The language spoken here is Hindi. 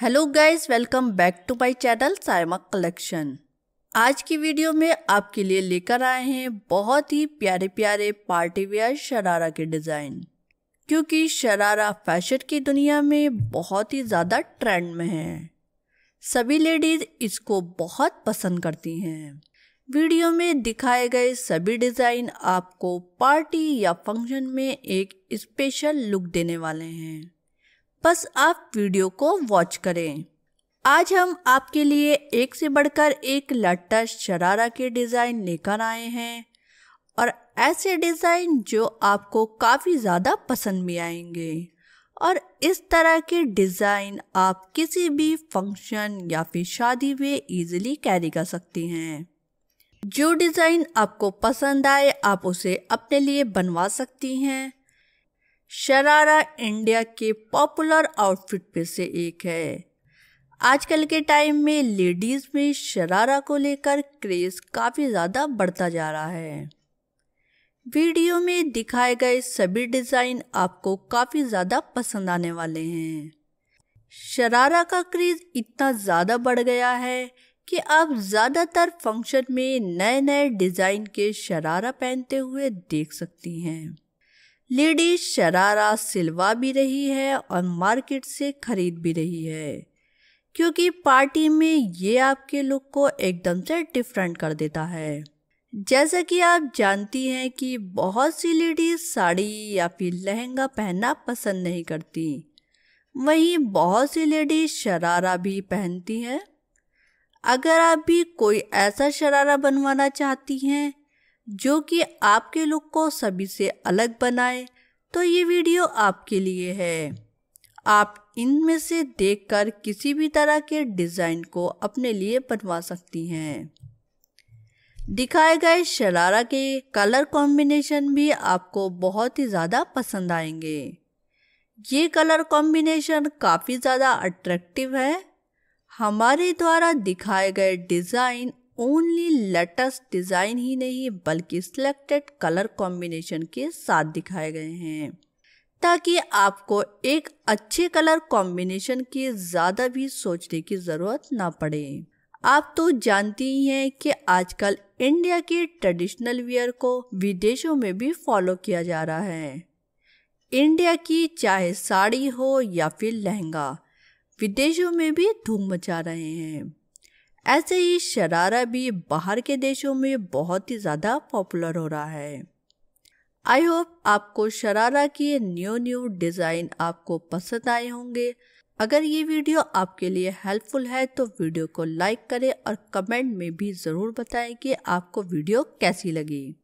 hello guys welcome back to my channel Saima collection आज की वीडियो में आपके लिए लेकर आए हैं बहुत ही प्यारे प्यारे पार्टी वेयर शरारा के डिज़ाइन क्योंकि शरारा फैशन की दुनिया में बहुत ही ज़्यादा ट्रेंड में है सभी लेडीज़ इसको बहुत पसंद करती हैं वीडियो में दिखाए गए सभी डिज़ाइन आपको पार्टी या फंक्शन में एक स्पेशल लुक देने वाले हैं बस आप वीडियो को वॉच करें आज हम आपके लिए एक से बढ़कर एक लट्टा शरारा के डिज़ाइन लेकर आए हैं और ऐसे डिज़ाइन जो आपको काफ़ी ज़्यादा पसंद भी आएंगे और इस तरह के डिज़ाइन आप किसी भी फंक्शन या फिर शादी में इजीली कैरी कर सकती हैं जो डिज़ाइन आपको पसंद आए आप उसे अपने लिए बनवा सकती हैं शरारा इंडिया के पॉपुलर आउटफिट में से एक है आजकल के टाइम में लेडीज़ में शरारा को लेकर क्रेज़ काफ़ी ज़्यादा बढ़ता जा रहा है वीडियो में दिखाए गए सभी डिज़ाइन आपको काफ़ी ज़्यादा पसंद आने वाले हैं शरारा का क्रेज़ इतना ज़्यादा बढ़ गया है कि आप ज़्यादातर फंक्शन में नए नए डिज़ाइन के शरारा पहनते हुए देख सकती हैं लेडी शरारा सिलवा भी रही है और मार्केट से खरीद भी रही है क्योंकि पार्टी में ये आपके लुक को एकदम से डिफरेंट कर देता है जैसा कि आप जानती हैं कि बहुत सी लेडीज साड़ी या फिर लहंगा पहनना पसंद नहीं करती वहीं बहुत सी लेडीज शरारा भी पहनती हैं अगर आप भी कोई ऐसा शरारा बनवाना चाहती हैं जो कि आपके लुक को सभी से अलग बनाए तो ये वीडियो आपके लिए है आप इनमें से देखकर किसी भी तरह के डिज़ाइन को अपने लिए बनवा सकती हैं दिखाए गए शरारा के कलर कॉम्बिनेशन भी आपको बहुत ही ज़्यादा पसंद आएंगे ये कलर कॉम्बिनेशन काफ़ी ज़्यादा अट्रैक्टिव है हमारे द्वारा दिखाए गए डिज़ाइन ओनली लेटेस्ट डिज़ाइन ही नहीं बल्कि सिलेक्टेड कलर कॉम्बिनेशन के साथ दिखाए गए हैं ताकि आपको एक अच्छे कलर कॉम्बिनेशन की ज़्यादा भी सोचने की ज़रूरत ना पड़े आप तो जानती ही हैं कि आजकल इंडिया के ट्रेडिशनल वियर को विदेशों में भी फॉलो किया जा रहा है इंडिया की चाहे साड़ी हो या फिर लहंगा विदेशों में भी धूम मचा रहे हैं ऐसे ही शरारा भी बाहर के देशों में बहुत ही ज़्यादा पॉपुलर हो रहा है आई होप आपको शरारा के न्यू न्यू डिज़ाइन आपको पसंद आए होंगे अगर ये वीडियो आपके लिए हेल्पफुल है तो वीडियो को लाइक करें और कमेंट में भी ज़रूर बताएं कि आपको वीडियो कैसी लगी